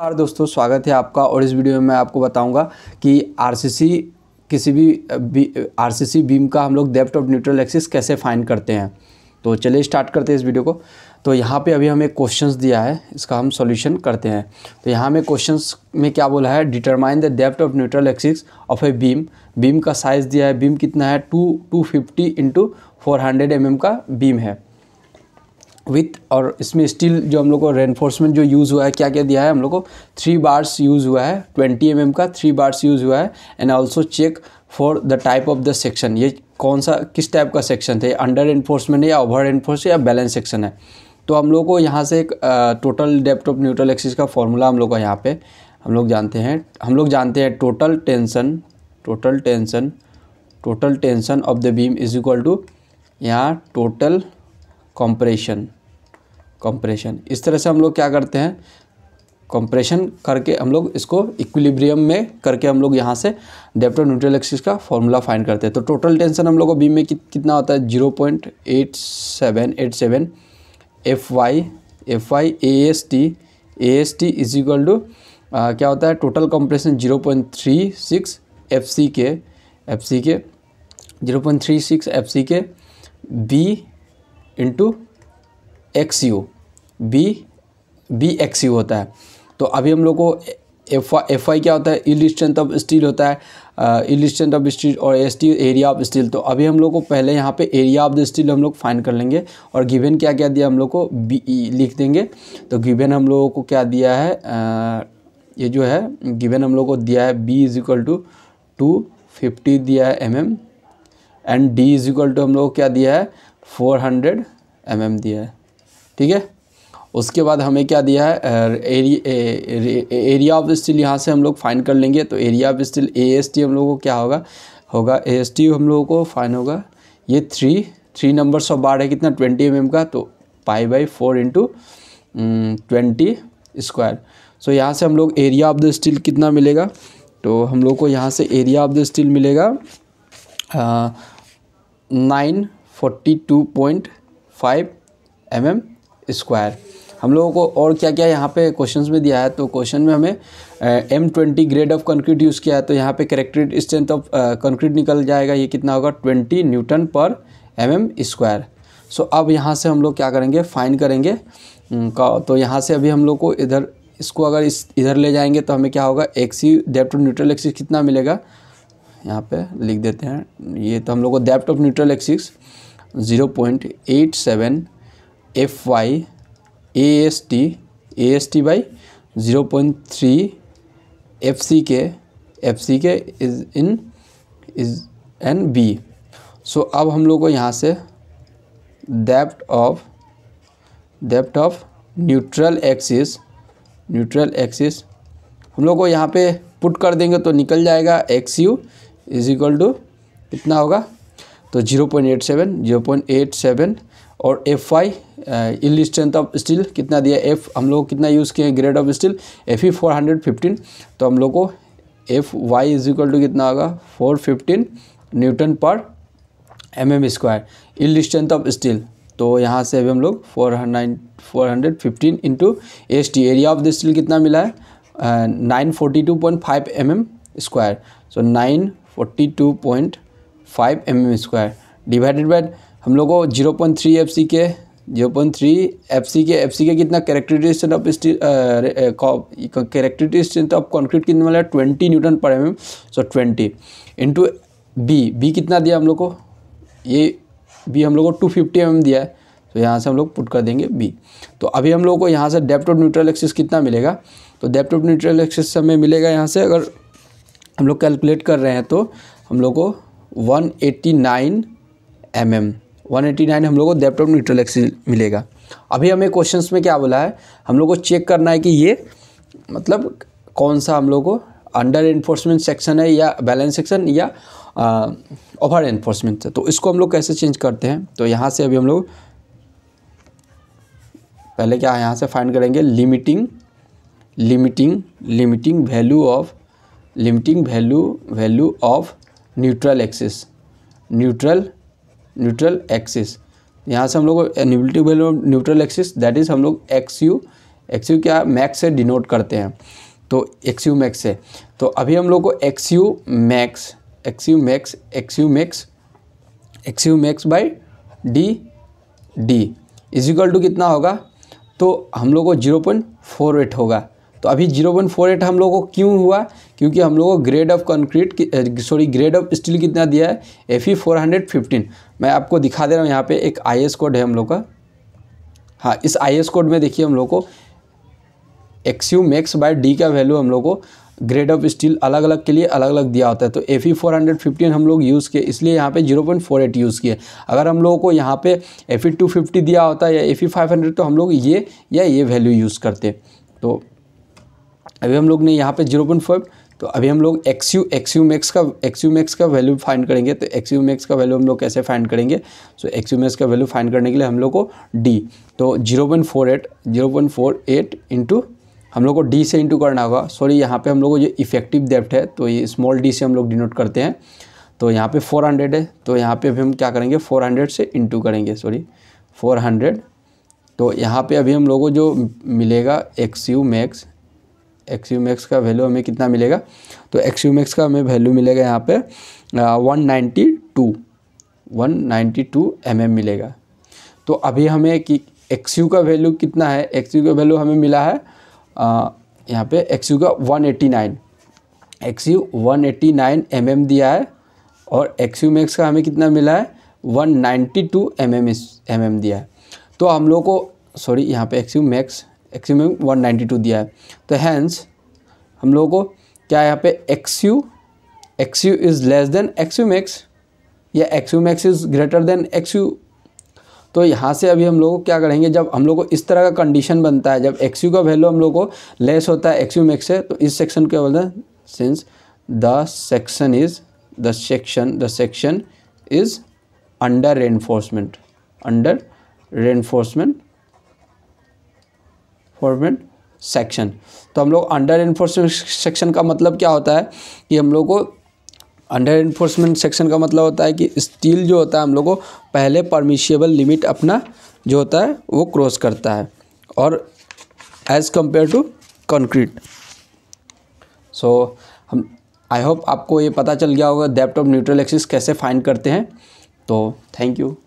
नमस्कार दोस्तों स्वागत है आपका और इस वीडियो में मैं आपको बताऊंगा कि आरसीसी किसी भी आरसीसी बीम का हम लोग डेप्थ ऑफ न्यूट्रल एक्सिस कैसे फाइंड करते हैं तो चलिए स्टार्ट करते हैं इस वीडियो को तो यहाँ पे अभी हमें क्वेश्चंस दिया है इसका हम सॉल्यूशन करते हैं तो यहाँ में क्वेश्चंस में क्या बोला है determine the depth of neutral axis of a beam beam का साइज़ दिया है बीम कितना है two two fifty into four hundred M M का बीम है विथ और इसमें स्टील जो हम लोग को रेनफोर्समेंट जो यूज़ हुआ है क्या क्या दिया है हम लोग को थ्री बार्स यूज़ हुआ है ट्वेंटी एम mm का थ्री बार्स यूज़ हुआ है and also check for the type of the section ये कौन सा किस टाइप का सेक्शन थे अंडर एनफोर्समेंट है या ओवर एनफोर्स या बैलेंस सेक्शन है तो हम लोग को यहाँ से एक total depth of neutral axis का फॉर्मूला हम लोग को यहाँ पे हम लोग जानते हैं हम लोग जानते हैं total tension total tension total tension of the beam is equal to यहाँ टोटल कंप्रेशन कंप्रेशन इस तरह से हम लोग क्या करते हैं कंप्रेशन करके हम लोग इसको इक्विलिब्रियम में करके हम लोग यहाँ से डेप्ट न्यूट्रल एक्सिस का फॉर्मूला फाइंड करते हैं तो टोटल टेंशन हम लोग को बीम में कि, कितना होता है zero point eight seven eight seven F Y F Y A S T A S T is equal to क्या होता है total compression zero point three six F C K F C K zero point three six F C K B into X U B B X U होता है तो अभी हम लोग को एफ एफ आई क्या होता है इल स्ट्रेंथ ऑफ स्टील होता है इल स्ट्रेंथ ऑफ स्टील और S T area of steel तो अभी हम लोग को पहले यहाँ पे एरिया ऑफ द स्टील हम लोग फाइन कर लेंगे और गिवेन क्या क्या दिया हम लोग को बी e लिख देंगे तो गिवेन हम लोगों को क्या दिया है आ, ये जो है गिवेन हम लोग को दिया है B is equal to two fifty दिया है M M and D is equal to हम लोग को क्या दिया है फोर हंड्रेड एम एम दिया है ठीक है उसके बाद हमें क्या दिया है एरिया ऑफ स्टील यहाँ से हम लोग फाइन कर लेंगे तो area of steel A S T हम लोगों को क्या होगा होगा ए एस टी हम लोगों को फाइन होगा ये three three number of bar है कितना ट्वेंटी एम एम का तो pi by four into twenty square so यहाँ से हम लोग एरिया ऑफ द स्टील कितना मिलेगा तो हम लोग को यहाँ से एरिया ऑफ द स्टील मिलेगा nine forty two point five M M square हम लोगों को और क्या क्या यहाँ पे क्वेश्चंस में दिया है तो क्वेश्चन में हमें M twenty grade of concrete use किया है तो यहाँ पे करेक्टेड स्ट्रेंथ ऑफ कंक्रीट निकल जाएगा ये कितना होगा ट्वेंटी न्यूटन पर एम एम स्क्वायर सो अब यहाँ से हम लोग क्या करेंगे फाइन करेंगे तो यहाँ से अभी हम लोग को इधर इसको अगर इस इधर ले जाएंगे तो हमें क्या होगा एक्सी डेप्ट ऑफ न्यूट्रल एक्सिस कितना मिलेगा यहाँ पर लिख देते हैं ये तो हम लोग को depth of neutral axis zero point eight seven F Y A S T A S T by zero point three F C K F C K is in is N B so अब हम लोग को यहाँ से depth of depth of neutral axis neutral axis हम लोग को यहाँ पे पुट कर देंगे तो निकल जाएगा X U is equal to कितना होगा तो zero point eight seven zero point eight seven और F I yield strength of steel कितना दिया एफ हम लोग कितना यूज़ किए grade of steel F E four hundred fifteen तो हम लोग को F Y is equal to कितना होगा फोर फिफ्टीन न्यूटन पर M M square yield strength of steel तो यहाँ से अभी हम लोग four nine four hundred fifteen into S T area of the steel कितना मिला है nine forty two point five M M square so nine forty two point five M M square divided by हम लोग को zero point three F C K zero point three F C K F C K कितना characteristic of steel strength of concrete कितना मिला twenty newton पर M M so twenty into B B कितना दिया हम लोग को ये बी हम लोग को टू फिफ्टी एम एम दिया है तो यहाँ से हम लोग पुट कर देंगे बी तो अभी हम लोग को यहाँ से डेप्ट ऑफ न्यूट्रल एक्सिस कितना मिलेगा तो डेप्ट ऑफ न्यूट्रल एक्सिस हमें मिलेगा यहाँ से अगर हम लोग कैलकुलेट कर रहे हैं तो हम लोग को one eighty nine M M one eighty nine हम लोग को डेप्ट ऑफ न्यूट्रल एक्सिस मिलेगा अभी हमें क्वेश्चंस में क्या बोला है हम लोग को चेक करना है कि ये मतलब कौन सा हम लोग को अंडर इन्फोर्समेंट सेक्शन है या बैलेंस सेक्शन या ओवर इन्फोर्समेंट तो इसको हम लोग कैसे चेंज करते हैं तो यहाँ से अभी हम लोग पहले क्या है यहाँ से फाइंड करेंगे limiting limiting limiting value of limiting value value of neutral axis neutral neutral axis यहाँ से हम लोग न्यूबिलिटी value neutral axis that is हम लोग एक्स यू एक्स यू क्या मैक्स से डिनोट करते हैं तो एक्स यू मैक्स से तो अभी हम लोग को X U max X U max X U max X U max by D D is equal to कितना होगा तो हम लोग को जीरो पॉइंट फोर एट होगा तो अभी जीरो पॉइंट फोर एट हम लोगों को क्यों हुआ क्योंकि हम लोगों को grade of concrete sorry grade of steel कितना दिया है F E four hundred fifteen मैं आपको दिखा दे रहा हूँ यहाँ पे एक आई एस कोड है हम लोग का हाँ इस आई एस कोड में देखिए हम लोग को X U max by D का वैल्यू हम लोग को ग्रेड ऑफ स्टील अलग अलग के लिए अलग अलग दिया होता है तो F E four hundred fifteen हम लोग यूज़ किए इसलिए यहाँ पे zero point four eight use किए अगर हम लोगों को यहाँ पे एफ ई टू फिफ्टी दिया होता है या एफ ई फाइव हंड्रेड तो हम लोग ये या ये वैल्यू यूज़ करते तो अभी हम लोग ने यहाँ पे जीरो पॉइंट फाइव तो अभी हम लोग X U X U max का एक्स यू मैक्स का वैल्यू फाइंड करेंगे तो एक्स यू मैक्स का वैल्यू हम लोग कैसे फाइंड करेंगे सो एक्स यू मैक्स का वैल्यू फाइंड करने के लिए हम लोग को डी तो zero point four eight zero point four eight into हम लोग को डी से इंटू करना होगा सॉरी यहाँ पे हम लोग को जो इफेक्टिव डेप्ट है तो ये स्मॉल डी से हम लोग डिनोट करते हैं तो यहाँ पे 400 है तो यहाँ पे अभी हम क्या करेंगे 400 से इंटू करेंगे सॉरी 400 तो यहाँ पे अभी हम लोगों को जो मिलेगा X U max X U max का वैल्यू हमें कितना मिलेगा तो एक्स यू मैक्स का हमें वैल्यू मिलेगा यहाँ पे one ninety two one ninety two M M मिलेगा तो अभी हमें कि एक्स यू का वैल्यू कितना है एक्स यू का वैल्यू हमें मिला है यहाँ पे एक्स यू का one eighty nine X U one eighty nine M M दिया है और एक्स यू मैक्स का हमें कितना मिला है one ninety two M M M M दिया है तो हम लोग को सॉरी यहाँ पे एक्स यू मैक्स नाइन्टी 192 दिया है तो हैंस हम लोगों को क्या यहाँ पे X U is less than X U max या U max is greater than U तो यहाँ से अभी हम लोग क्या करेंगे जब हम लोग को इस तरह का कंडीशन बनता है जब यू का वैल्यू हम लोग को लेस होता है यू मैक्स से तो इस सेक्शन क्या बोलते हैं since the section is the section the section is under reinforcement under reinforcement enforcement section तो हम लोग अंडर एनफोर्समेंट सेक्शन का मतलब क्या होता है कि हम लोग को अंडर एनफोर्समेंट सेक्शन का मतलब होता है कि स्टील जो होता है हम लोग को पहले परमिशियबल लिमिट अपना जो होता है वो क्रॉस करता है और as compare to concrete so हम आई होप आपको ये पता चल गया होगा डेप्ट ऑफ न्यूट्रल एक्सिस कैसे फाइंड करते हैं तो थैंक यू